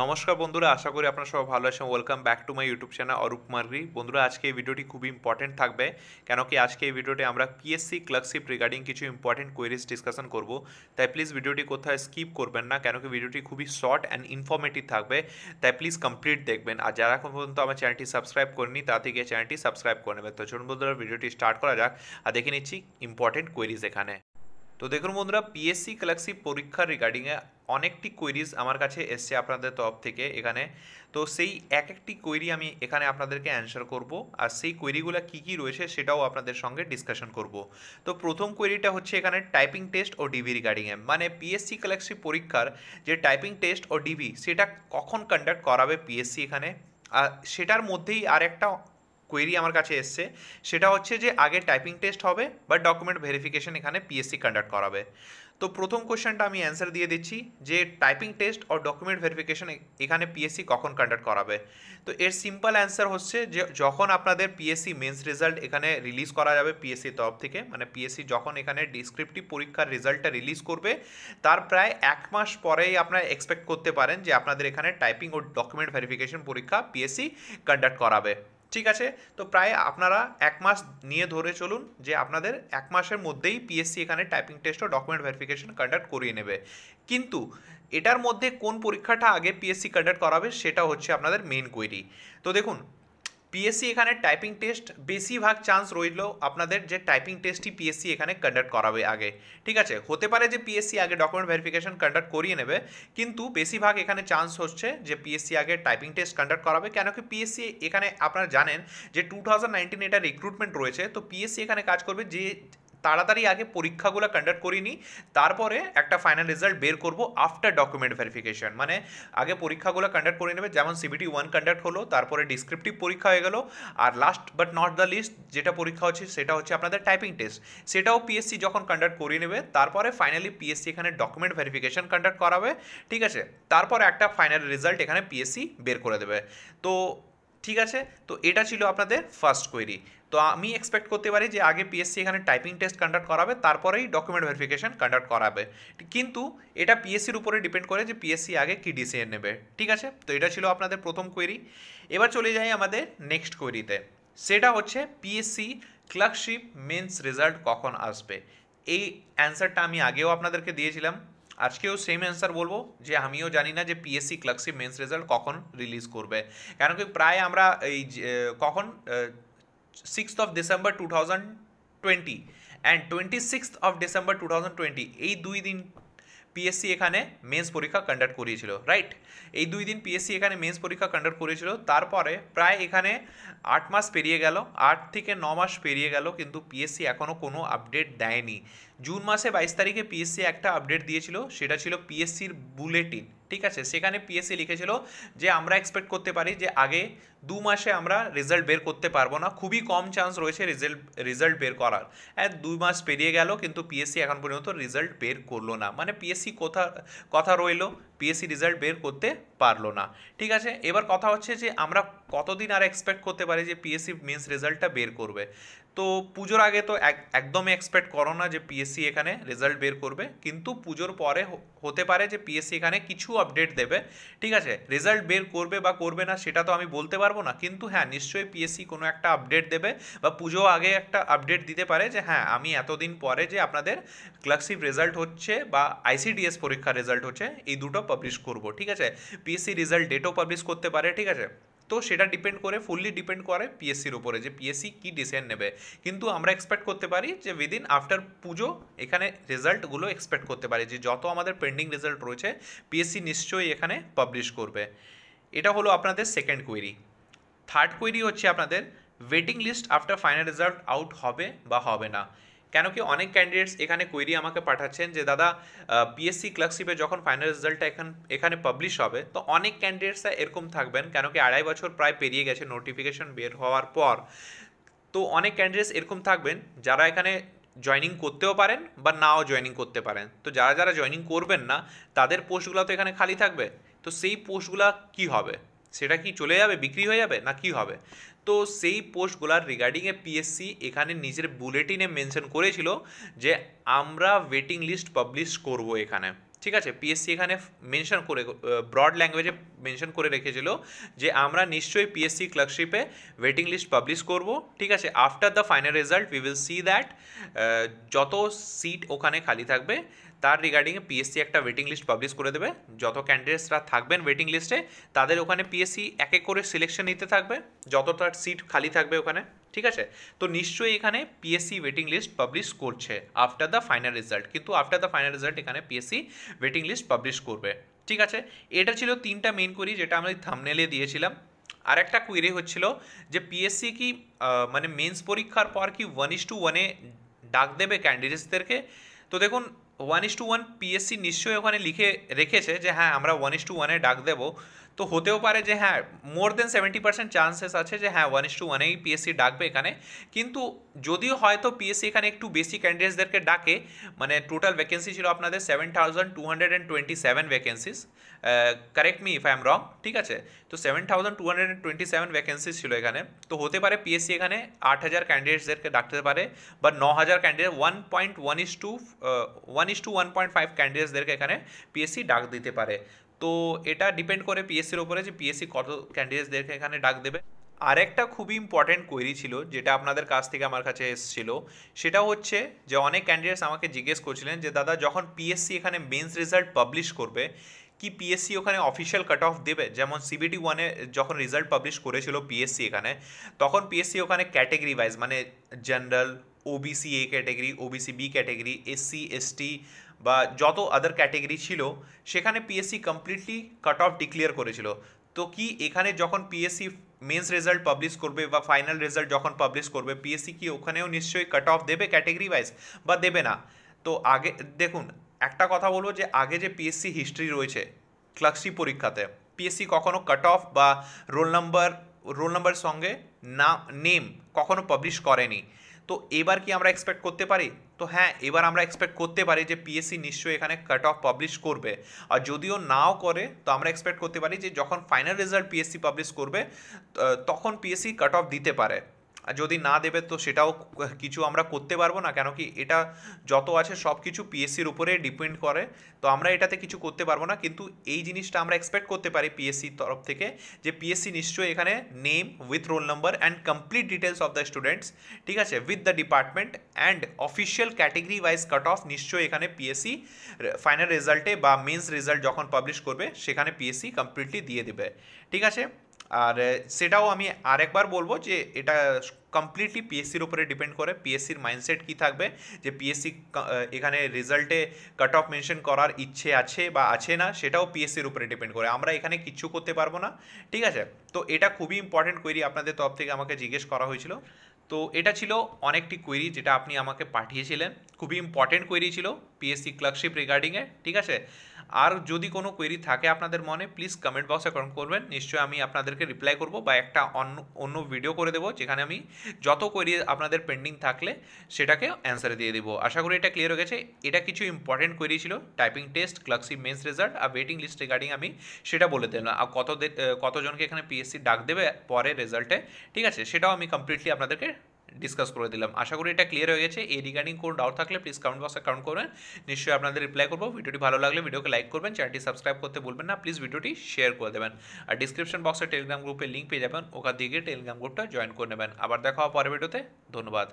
নমস্কার বন্ধুরা আশা করি আপনারা সবাই ভালো আছেন welcome back to my YouTube channel Arup Margi বন্ধুরা আজকে এই ভিডিওটি খুব ইম্পর্টেন্ট থাকবে কেন কি আজকে এই ভিডিওটি আমরা পিএসসি ক্লার্কশিপ রিগার্ডিং কিছু ইম্পর্টেন্ট কোয়েরিজ ডিসকাশন করব তাই প্লিজ ভিডিওটি কোথায় স্কিপ করবেন না কেন কি ভিডিওটি খুবই শর্ট অ্যান্ড ইনফর্মেটিভ থাকবে তাই প্লিজ কমপ্লিট দেখবেন আর যারা এখন পর্যন্ত আমার চ্যানেলটি সাবস্ক্রাইব করেনি তা থেকে চ্যানেলটি সাবস্ক্রাইব করে নেবেন তো চলুন বন্ধুরা ভিডিওটি স্টার্ট করা যাক আর দেখে নিচ্ছি ইম্পর্টেন্ট কোয়েরিজ এখানে তো দেখুন বন্ধুরা পিএসসি ক্লার্কশিপ পরীক্ষার রিগার্ডিংয়ে অনেকটি কোয়েরিজ আমার কাছে এসছে আপনাদের তরফ থেকে এখানে তো সেই এক একটি কোয়েরি আমি এখানে আপনাদেরকে অ্যান্সার করব আর সেই কোয়েরিগুলো কি কি রয়েছে সেটাও আপনাদের সঙ্গে ডিসকাশন করব তো প্রথম কোয়েরিটা হচ্ছে এখানে টাইপিং টেস্ট ও ডিবি রিগার্ডিংয়ে মানে পিএসসি ক্লার্কশিপ পরীক্ষার যে টাইপিং টেস্ট ও ডিবি সেটা কখন কন্ডাক্ট করাবে পিএসসি এখানে আর সেটার মধ্যেই আর একটা কোয়েরি আমার কাছে এসছে সেটা হচ্ছে যে আগে টাইপিং টেস্ট হবে বা ডকুমেন্ট ভেরিফিকেশন এখানে পিএসসি কন্ডাক্ট করাবে তো প্রথম কোশ্চেনটা আমি অ্যান্সার দিয়ে দিচ্ছি যে টাইপিং টেস্ট ও ডকুমেন্ট ভেরিফিকেশন এখানে পিএসসি কখন কন্ডাক্ট করাবে তো এর সিম্পল অ্যান্সার হচ্ছে যে যখন আপনাদের পিএসসি মেন্স রেজাল্ট এখানে রিলিজ করা যাবে পিএসসির তরফ থেকে মানে পিএসসি যখন এখানে ডিসক্রিপটিভ পরীক্ষার রেজাল্টটা রিলিজ করবে তার প্রায় এক মাস পরেই আপনারা এক্সপেক্ট করতে পারেন যে আপনাদের এখানে টাইপিং ও ডকুমেন্ট ভেরিফিকেশন পরীক্ষা পিএসসি কন্ডাক্ট করাবে ঠিক আছে তো প্রায় আপনারা এক মাস নিয়ে ধরে চলুন যে আপনাদের এক মাসের মধ্যেই পিএসসি এখানে টাইপিং টেস্ট ও ডকুমেন্ট ভেরিফিকেশন কন্ডাক্ট করিয়ে নেবে কিন্তু এটার মধ্যে কোন পরীক্ষাটা আগে পিএসসি কন্ডাক্ট করাবে সেটা হচ্ছে আপনাদের মেন কোয়েরি তো দেখুন पीएससी এখানে টাইপিং টেস্ট বেশি ভাগ চান্স রইলো আপনাদের যে টাইপিং টেস্টই পিএসসি এখানে কন্ডাক্ট করাবে আগে ঠিক আছে হতে পারে যে পিএসসি আগে ডকুমেন্ট ভেরিফিকেশন কন্ডাক্ট করে নিয়েবে কিন্তু বেশি ভাগ এখানে চান্স হচ্ছে যে পিএসসি আগে টাইপিং টেস্ট কন্ডাক্ট করাবে কারণ কি পিএসসি এখানে আপনারা জানেন যে 2019 এটা রিক্রুটমেন্ট রয়েছে তো পিএসসি এখানে কাজ করবে যে তাড়াতাড়ি আগে পরীক্ষাগুলো কন্ডাক্ট করি নিই তারপরে একটা ফাইনাল রেজাল্ট বের করব আফটার ডকুমেন্ট ভেরিফিকেশন মানে আগে পরীক্ষাগুলো কন্ডাক্ট করে নেবে যেমন সিবিটি ওয়ান কন্ডাক্ট হলো তারপরে ডিসক্রিপটিভ পরীক্ষা হয়ে গেল আর last but not the least যেটা পরীক্ষা হচ্ছে সেটা হচ্ছে আপনাদের টাইপিং টেস্ট সেটাও পিএসসি যখন কন্ডাক্ট করে নেবে তারপরে ফাইনালি পিএসসি এখানে ডকুমেন্ট ভেরিফিকেশন কন্ডাক্ট করাবে ঠিক আছে তারপর একটা ফাইনাল রেজাল্ট এখানে পিএসসি বের করে দেবে তো ঠিক আছে তো এটা ছিল আপনাদের ফার্স্ট কোয়েরি তো আমি এক্সপেক্ট করতে পারি যে আগে পিএসসি এখানে টাইপিং টেস্ট কন্ডাক্ট করাবে তারপরেই ডকুমেন্ট ভেরিফিকেশন কন্ডাক্ট করাবে কিন্তু এটা পিএসসি এর উপরে ডিপেন্ড করে যে পিএসসি আগে কি ডিসিশন নেবে ঠিক আছে তো এটা ছিল আপনাদের প্রথম কোয়েরি এবার চলে যাই আমাদের নেক্সট কোয়েরিতে সেটা হচ্ছে পিএসসি ক্লকশিপ মেইনস রেজাল্ট কখন আসবে এই आंसरটা আমি আগেও আপনাদেরকে দিয়েছিলাম আজকেও সেইম आंसर বলবো যে আমরাও জানি না যে পিএসসি ক্লকশিপ মেইনস রেজাল্ট কখন রিলিজ করবে কারণ কি প্রায় আমরা এই কখন sixth of December two thousand twenty and twenty sixth of December two thousand twenty এই দুই দিন পিএসসি এখানে মেন্স পরীক্ষা কন্ডাক্ট করিয়েছিল রাইট এই দুই দিন পিএসসি এখানে মেন্স পরীক্ষা কন্ডাক্ট করিয়েছিল তারপরে প্রায় এখানে আট মাস পেরিয়ে গেল আট থেকে ন মাস পেরিয়ে গেল কিন্তু পিএসসি এখনও কোনো আপডেট দেয়নি জুন মাসে বাইশ তারিখে পিএসসি একটা আপডেট দিয়েছিল সেটা ছিল পিএসসির বুলেটিন ঠিক আছে সেখানে পিএসসি লিখেছিল যে আমরা এক্সপেক্ট করতে পারি যে আগে দু মাসে আমরা রেজাল্ট বের করতে পারবো না খুবই কম চান্স রয়েছে রেজাল্ট রেজাল্ট বের করার হ্যাঁ দুই মাস পেরিয়ে গেল কিন্তু পিএসসি এখন পর্যন্ত রেজাল্ট বের করলো না মানে পিএসসি কথা কথা রইলো পিএসসি রেজাল্ট বের করতে পারলো না ঠিক আছে এবার কথা হচ্ছে যে আমরা কতদিন আর এক্সপেক্ট করতে পারি যে পিএসসি মিন্স রেজাল্টটা বের করবে তো পুজোর আগে তো একদমই এক্সপেক্ট করো না যে পিএসসি এখানে রেজাল্ট বের করবে কিন্তু পুজোর পরে হতে পারে যে পিএসসি এখানে কিছু আপডেট দেবে ঠিক আছে রেজাল্ট বের করবে বা করবে না সেটা তো আমি বলতে পারবো না কিন্তু হ্যাঁ নিশ্চয়ই পিএসসি কোনো একটা আপডেট দেবে বা পুজো আগে একটা আপডেট দিতে পারে যে হ্যাঁ আমি এতদিন পরে যে আপনাদের ক্লার্কশিপ রেজাল্ট হচ্ছে বা আইসিডিএস পরীক্ষার রেজাল্ট হচ্ছে এই দুটো পাবলিশ করব ঠিক আছে পিএসসি রেজাল্ট ডেটও পাবলিশ করতে পারে ঠিক আছে তো সেটা ডিপেন্ড করে ফুললি ডিপেন্ড করে পিএসসির উপরে যে পিএসসি কি ডিসিশন নেবে কিন্তু আমরা এক্সপেক্ট করতে পারি যে উইদিন আফটার পুজো এখানে রেজাল্টগুলো এক্সপেক্ট করতে পারি যে যত আমাদের পেন্ডিং রেজাল্ট রয়েছে পিএসসি নিশ্চয়ই এখানে পাবলিশ করবে এটা হলো আপনাদের সেকেন্ড কোয়েরি থার্ড কোয়েরি হচ্ছে আপনাদের waiting list after final result out হবে বা হবে না কেন কি অনেক ক্যান্ডিডেটস এখানে কোয়েরি আমাকে পাঠাচ্ছেন যে দাদা বিএসসি ক্লার্কশিপে যখন ফাইনাল রেজাল্টটা এখান এখানে পাবলিশ হবে তো অনেক ক্যান্ডিডেটসরা এরকম থাকবেন কেন কি আড়াই বছর প্রায় পেরিয়ে গেছে নোটিফিকেশন বের হওয়ার পর তো অনেক ক্যান্ডিডেটস এরকম থাকবেন যারা এখানে জয়নিং করতেও পারেন বা নাও জয়নিং করতে পারেন তো যারা যারা জয়নিং করবেন না তাদের পোস্টগুলো তো এখানে খালি থাকবে তো সেই পোস্টগুলো কি হবে সেটা কি চলে যাবে বিক্রি হয়ে যাবে না কি হবে তো সেই পোস্টগুলার রিগার্ডিংয়ে পিএসসি এখানে নিজের বুলেটিনে মেনশন করেছিল যে আমরা ওয়েটিং লিস্ট পাবলিশ করব এখানে ঠিক আছে পিএসসি এখানে মেনশন করে ব্রড ল্যাঙ্গুয়েজে মেনশন করে রেখেছিল যে আমরা নিশ্চয়ই পিএসসি ক্লার্কশিপে ওয়েটিং লিস্ট পাবলিশ করব ঠিক আছে after the final result we will see that যত সিট ওখানে খালি থাকবে তার রিগার্ডিংয়ে পিএসসি একটা ওয়েটিং লিস্ট পাবলিশ করে দেবে যত ক্যান্ডিডেটসরা থাকবেন ওয়েটিং লিস্টে তাদের ওখানে পিএসসি এক এক করে সিলেকশন নিতে থাকবে যত তার সিট খালি থাকবে ওখানে ঠিক আছে তো নিশ্চয়ই এখানে পিএসসি ওয়েটিং লিস্ট পাবলিশ করছে আফটার দ্য ফাইনাল রেজাল্ট কিন্তু আফটার দ্য ফাইনাল রেজাল্ট এখানে পিএসসি ওয়েটিং লিস্ট পাবলিশ করবে ঠিক আছে এটা ছিল তিনটা মেন কোয়েরি যেটা আমরা থামনেলে দিয়েছিলাম আর একটা কুইরি হচ্ছিল যে পিএসসি কি মানে মেন্স পরীক্ষার পর কি ওয়ান ইস টু ওয়ানে ডাক দেবে ক্যান্ডিডেটসদেরকে তো দেখুন one is to one PSC নিশ্চয়ই ওখানে লিখে রেখেছে যে হ্যাঁ আমরা ওয়ান ইস টু ওয়ানে ডাক দেবো তো হতেও পারে যে হ্যাঁ more than seventy percent chances আছে যে হ্যাঁ ওয়ান ইস টু ওয়ানেই পিএসসি ডাকবে এখানে কিন্তু যদিও হয়তো পিএসসি এখানে একটু বেশি ক্যান্ডিডেটসদেরকে ডাকে মানে টোটাল ভ্যাকেন্সি ছিল আপনাদের seven thousand two hundred and twenty seven vacancies correct me if I am wrong ঠিক আছে তো seven thousand two hundred and twenty seven vacancies ছিল এখানে তো হতে পারে পিএসসি এখানে আট হাজার ক্যান্ডিডেটসদেরকে ডাকতে পারে বা ন হাজার candidate one point one is to one is to one point five ক্যান্ডিডেটসদেরকে এখানে পিএসসি ডাক দিতে পারে তো এটা ডিপেন্ড করে পিএসসির ওপরে যে পিএসসি কত ক্যান্ডিডেটসদেরকে এখানে ডাক দেবে আরেকটা খুবই ইম্পর্ট্যান্ট কোয়েরি ছিল যেটা আপনাদের কাছ থেকে আমার কাছে এসেছিল সেটা হচ্ছে যে অনেক ক্যান্ডিডেটস আমাকে জিজ্ঞেস করছিলেন যে দাদা যখন পিএসসি এখানে মেন্স রেজাল্ট পাবলিশ করবে কি পিএসসি ওখানে অফিসিয়াল কাট অফ দেবে যেমন সিবিটি ওয়ানে যখন রেজাল্ট পাবলিশ করেছিল পিএসসি এখানে তখন পিএসসি ওখানে ক্যাটেগরি ওয়াইজ মানে general OBC A category OBC B category SC ST বা যত আদার ক্যাটেগরি ছিল সেখানে PSC completely cut off declare করেছিল তো কি এখানে যখন পিএসসি মেন্স রেজাল্ট পাবলিশ করবে বা ফাইনাল রেজাল্ট যখন পাবলিশ করবে পিএসসি কি ওখানেও নিশ্চয়ই কাট অফ দেবে ক্যাটেগরি ওয়াইজ বা দেবে না তো আগে দেখুন একটা কথা বলবো যে আগে যে পিএসসি হিস্ট্রি রয়েছে ক্লার্কশি পরীক্ষাতে পিএসসি কখনো কাট অফ বা রোল নাম্বার রোল নাম্বারের সঙ্গে না নেম কখনো পাবলিশ করেনি তো এবার কি আমরা এক্সপেক্ট করতে পারি তো হ্যাঁ এবার আমরা এক্সপেক্ট করতে পারি যে পিএসসি নিশ্চয়ই এখানে কাট অফ পাবলিশ করবে আর যদিও নাও করে তো আমরা এক্সপেক্ট করতে পারি যে যখন ফাইনাল রেজাল্ট পিএসসি পাবলিশ করবে তখন পিএসসি কাট অফ দিতে পারে যদি না দেবে তো সেটাও কিছু আমরা করতে পারবো না কেন কি এটা যত আছে সব কিছু পিএসসির উপরে ডিপেন্ড করে তো আমরা এটাতে কিছু করতে পারবো না কিন্তু এই জিনিসটা আমরা এক্সপেক্ট করতে পারি পিএসসির তরফ থেকে যে পিএসসি নিশ্চয়ই এখানে name with roll number and complete details of the students ঠিক আছে with the department and official category wise cut off নিশ্চয়ই এখানে পিএসসি ফাইনাল রেজাল্টে বা মেন্স রেজাল্ট যখন পাবলিশ করবে সেখানে পিএসসি কমপ্লিটলি দিয়ে দেবে ঠিক আছে আর সেটাও আমি আরেকবার বলবো যে এটা কমপ্লিটলি পিএসসির উপরে ডিপেন্ড করে পিএসসির মাইন্ডসেট কী থাকবে যে পিএসসি এখানে রেজাল্টে কাট অফ মেনশন করার ইচ্ছে আছে বা আছে না সেটাও পিএসসির উপরে ডিপেন্ড করে আমরা এখানে কিচ্ছু করতে পারবো না ঠিক আছে তো এটা খুবই ইম্পর্টেন্ট কোয়েরি আপনাদের তরফ থেকে আমাকে জিজ্ঞেস করা হয়েছিল তো এটা ছিল অনেকটি কোয়েরি যেটা আপনি আমাকে পাঠিয়েছিলেন খুবই ইম্পর্টেন্ট কোয়েরি ছিল পিএসসি ক্লার্কশিপ রিগার্ডিংয়ে ঠিক আছে আর যদি কোনো কোয়েরি থাকে আপনাদের মনে প্লিজ কমেন্ট বক্সে কমেন্ট করবেন নিশ্চয়ই আমি আপনাদেরকে রিপ্লাই করব বা একটা অন্য অন্য ভিডিও করে দেবো যেখানে আমি যত কোয়েরি আপনাদের পেন্ডিং থাকলে সেটাকে অ্যান্সার দিয়ে দেবো আশা করি এটা ক্লিয়ার হয়ে গেছে এটা কিছু ইম্পর্টেন্ট কোয়েরি ছিল typing test clerkship mains result আর ওয়েটিং লিস্ট রিগার্ডিং আমি সেটা বলে দিলাম আর কত কতজনকে এখানে পিএসসি ডাক দেবে পরে রেজাল্টে ঠিক আছে সেটাও আমি কমপ্লিটলি আপনাদেরকে ডিসকাস করে দিলাম আশা করি এটা ক্লিয়ার হয়ে গেছে এই রিগার্ডিং কোনো ডাউট থাকলে প্লিজ কমেন্ট বক্সে কমেন্ট করবেন নিশ্চয়ই আপনাদের রিপ্লাই করবো ভিডিওটি ভালো লাগলে ভিডিওকে লাইক করবেন চ্যানেলটি সাবস্ক্রাইব করতে ভুলবেন না প্লিজ ভিডিওটি শেয়ার করে দেবেন আর ডিসক্রিপশন বক্সে টেলিগ্রাম গ্রুপের লিঙ্ক পেয়ে যাবেন ওখান থেকে টেলিগ্রাম গ্রুপটা জয়েন করে নেবেন আবার দেখা হওয়া পরের ভিডিওতে ধন্যবাদ